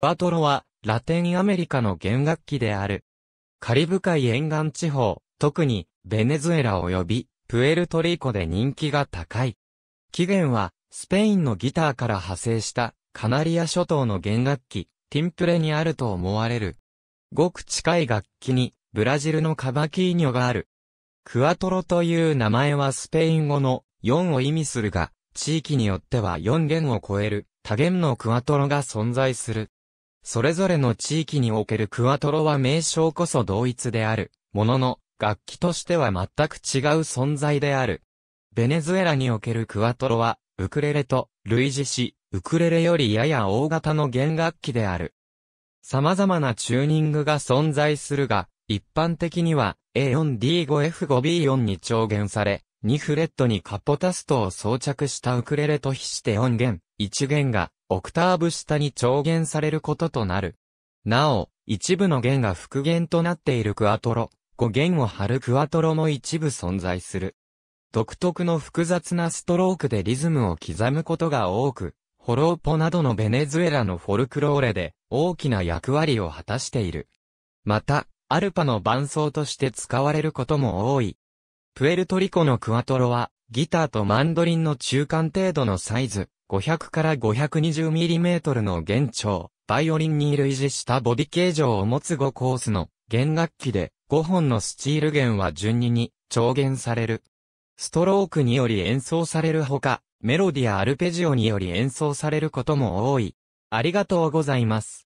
バトロは、ラテンアメリカの弦楽器である。カリブ海沿岸地方、特に、ベネズエラ及び、プエルトリコで人気が高い。起源は、スペインのギターから派生した、カナリア諸島の弦楽器、ティンプレにあると思われる。ごく近い楽器に、ブラジルのカバキーニョがある。クワトロという名前はスペイン語の4を意味するが、地域によっては4弦を超える多弦のクワトロが存在する。それぞれの地域におけるクワトロは名称こそ同一である、ものの、楽器としては全く違う存在である。ベネズエラにおけるクワトロは、ウクレレと類似し、ウクレレよりやや大型の弦楽器である。様々なチューニングが存在するが、一般的には A4D5F5B4 に調弦され、2フレットにカポタストを装着したウクレレと比して音源、一弦がオクターブ下に長弦されることとなる。なお、一部の弦が復弦となっているクアトロ、五弦を張るクアトロも一部存在する。独特の複雑なストロークでリズムを刻むことが多く、ホローポなどのベネズエラのフォルクローレで大きな役割を果たしている。また、アルパの伴奏として使われることも多い。プエルトリコのクワトロは、ギターとマンドリンの中間程度のサイズ、500から 520mm の弦長、バイオリンに類似したボディ形状を持つ5コースの弦楽器で、5本のスチール弦は順にに長弦される。ストロークにより演奏されるほか、メロディアアルペジオにより演奏されることも多い。ありがとうございます。